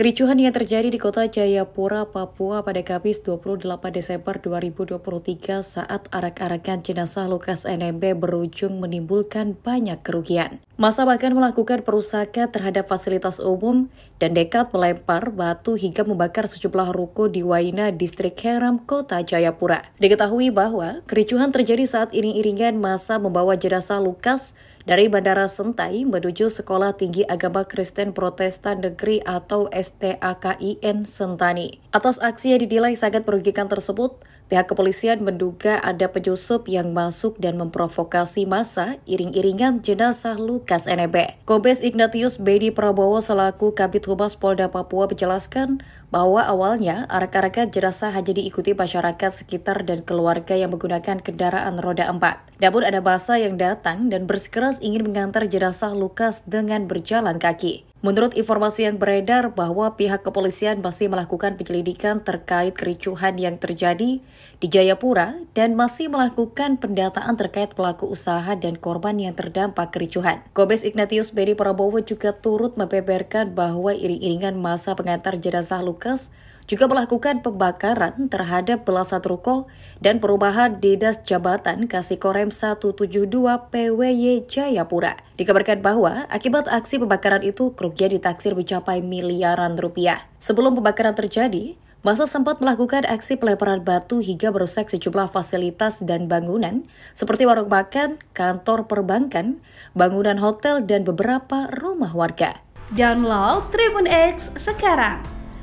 Kericuhan yang terjadi di kota Jayapura, Papua pada Kamis 28 Desember 2023 saat arak-arakan jenazah Lukas NMB berujung menimbulkan banyak kerugian. Masa bahkan melakukan perusakan terhadap fasilitas umum dan dekat melempar batu hingga membakar sejumlah ruko di Waina, Distrik Heram, Kota Jayapura. Diketahui bahwa kericuhan terjadi saat iring-iringan masa membawa jenazah Lukas dari Bandara Sentai menuju Sekolah Tinggi Agama Kristen Protestan Negeri atau STAKIN Sentani. Atas aksi yang didilai sangat merugikan tersebut, Pihak kepolisian menduga ada penyusup yang masuk dan memprovokasi massa iring-iringan jenazah Lukas NMB. Kobes Ignatius Bedi Prabowo selaku Kabit Humas Polda Papua menjelaskan bahwa awalnya arak-arakan jenazah hanya diikuti masyarakat sekitar dan keluarga yang menggunakan kendaraan roda empat. Namun ada masa yang datang dan bersikeras ingin mengantar jenazah Lukas dengan berjalan kaki. Menurut informasi yang beredar bahwa pihak kepolisian masih melakukan penyelidikan terkait kericuhan yang terjadi di Jayapura dan masih melakukan pendataan terkait pelaku usaha dan korban yang terdampak kericuhan. Kobes Ignatius Beri Prabowo juga turut membeberkan bahwa iring-iringan masa pengantar jenazah Lukas juga melakukan pembakaran terhadap belasan ruko dan perubahan dinas jabatan kasih Korem 172 PWY Jayapura. Dikabarkan bahwa akibat aksi pembakaran itu kerugian ditaksir mencapai miliaran rupiah. Sebelum pembakaran terjadi, Masa sempat melakukan aksi pelemparan batu hingga merusak sejumlah fasilitas dan bangunan seperti warung makan, kantor perbankan, bangunan hotel, dan beberapa rumah warga. Download Tribun X sekarang